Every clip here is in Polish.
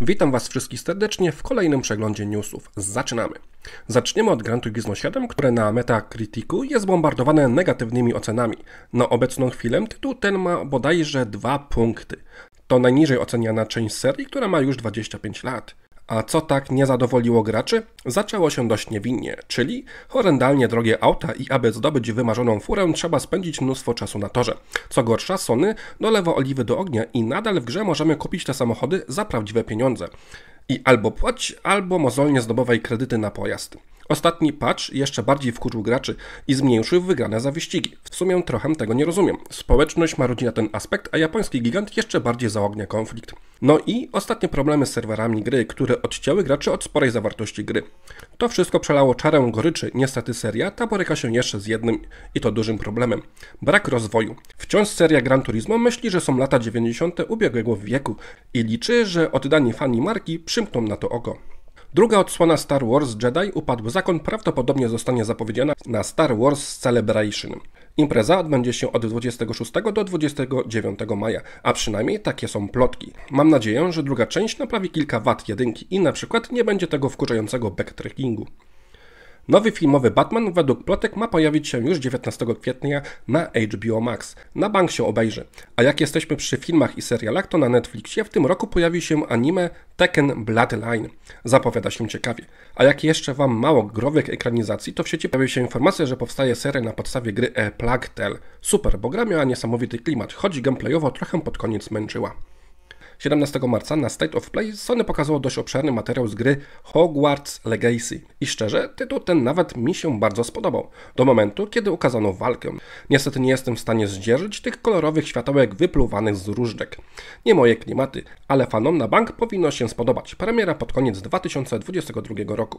Witam Was wszystkich serdecznie w kolejnym przeglądzie newsów. Zaczynamy. Zaczniemy od Gran Turismo 7, które na Metacriticu jest bombardowane negatywnymi ocenami. Na obecną chwilę tytuł ten ma bodajże 2 punkty. To najniżej oceniana część serii, która ma już 25 lat. A co tak nie zadowoliło graczy? Zaczęło się dość niewinnie, czyli horrendalnie drogie auta i aby zdobyć wymarzoną furę trzeba spędzić mnóstwo czasu na torze. Co gorsza, Sony dolewa oliwy do ognia i nadal w grze możemy kupić te samochody za prawdziwe pieniądze. I albo płać, albo mozolnie zdobywaj kredyty na pojazd. Ostatni patch jeszcze bardziej wkurzył graczy i zmniejszył wygrane za wyścigi. W sumie trochę tego nie rozumiem. Społeczność marudzi na ten aspekt, a japoński gigant jeszcze bardziej załagnia konflikt. No i ostatnie problemy z serwerami gry, które odcięły graczy od sporej zawartości gry. To wszystko przelało czarę goryczy. Niestety seria ta boryka się jeszcze z jednym i to dużym problemem. Brak rozwoju. Wciąż seria Gran Turismo myśli, że są lata 90. ubiegłego wieku i liczy, że oddani fani marki przymkną na to oko. Druga odsłona Star Wars Jedi Upadł Zakon prawdopodobnie zostanie zapowiedziana na Star Wars Celebration. Impreza odbędzie się od 26 do 29 maja, a przynajmniej takie są plotki. Mam nadzieję, że druga część naprawi kilka wad jedynki i na przykład nie będzie tego wkurzającego backtrackingu. Nowy filmowy Batman według plotek ma pojawić się już 19 kwietnia na HBO Max. Na bank się obejrzy. A jak jesteśmy przy filmach i serialach, to na Netflixie w tym roku pojawi się anime Tekken Bloodline. Zapowiada się ciekawie. A jak jeszcze Wam mało growych ekranizacji, to w sieci pojawi się informacja, że powstaje seria na podstawie gry e Plague Tale. Super, bo gra miała niesamowity klimat, choć gameplayowo trochę pod koniec męczyła. 17 marca na State of Play Sony pokazało dość obszerny materiał z gry Hogwarts Legacy. I szczerze, tytuł ten nawet mi się bardzo spodobał, do momentu, kiedy ukazano walkę. Niestety nie jestem w stanie zdzierżyć tych kolorowych światełek wypluwanych z różdżek. Nie moje klimaty, ale fanom na bank powinno się spodobać. Premiera pod koniec 2022 roku.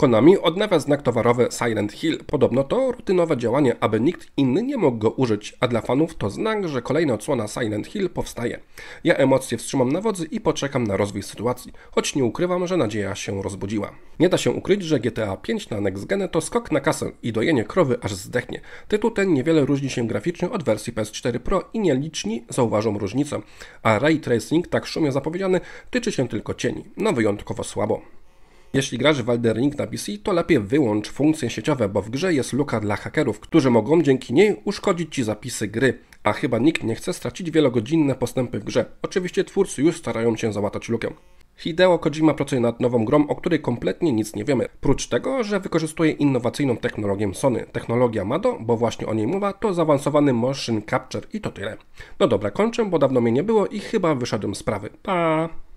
Konami odnawia znak towarowy Silent Hill. Podobno to rutynowe działanie, aby nikt inny nie mógł go użyć, a dla fanów to znak, że kolejna odsłona Silent Hill powstaje. Ja emocje wstrzymam na wodzy i poczekam na rozwój sytuacji, choć nie ukrywam, że nadzieja się rozbudziła. Nie da się ukryć, że GTA 5 na Next Gen to skok na kasę i dojenie krowy aż zdechnie. Tytuł ten niewiele różni się graficznie od wersji PS4 Pro i nieliczni zauważą różnicę, a ray tracing, tak szumie zapowiedziany, tyczy się tylko cieni, no wyjątkowo słabo. Jeśli grasz w Elden Ring na PC, to lepiej wyłącz funkcje sieciowe, bo w grze jest luka dla hakerów, którzy mogą dzięki niej uszkodzić ci zapisy gry. A chyba nikt nie chce stracić wielogodzinne postępy w grze. Oczywiście twórcy już starają się załatać lukę. Hideo Kojima pracuje nad nową grą, o której kompletnie nic nie wiemy. Prócz tego, że wykorzystuje innowacyjną technologię Sony. Technologia MADO, bo właśnie o niej mowa, to zaawansowany motion capture i to tyle. No dobra, kończę, bo dawno mnie nie było i chyba wyszedłem z prawy. Pa!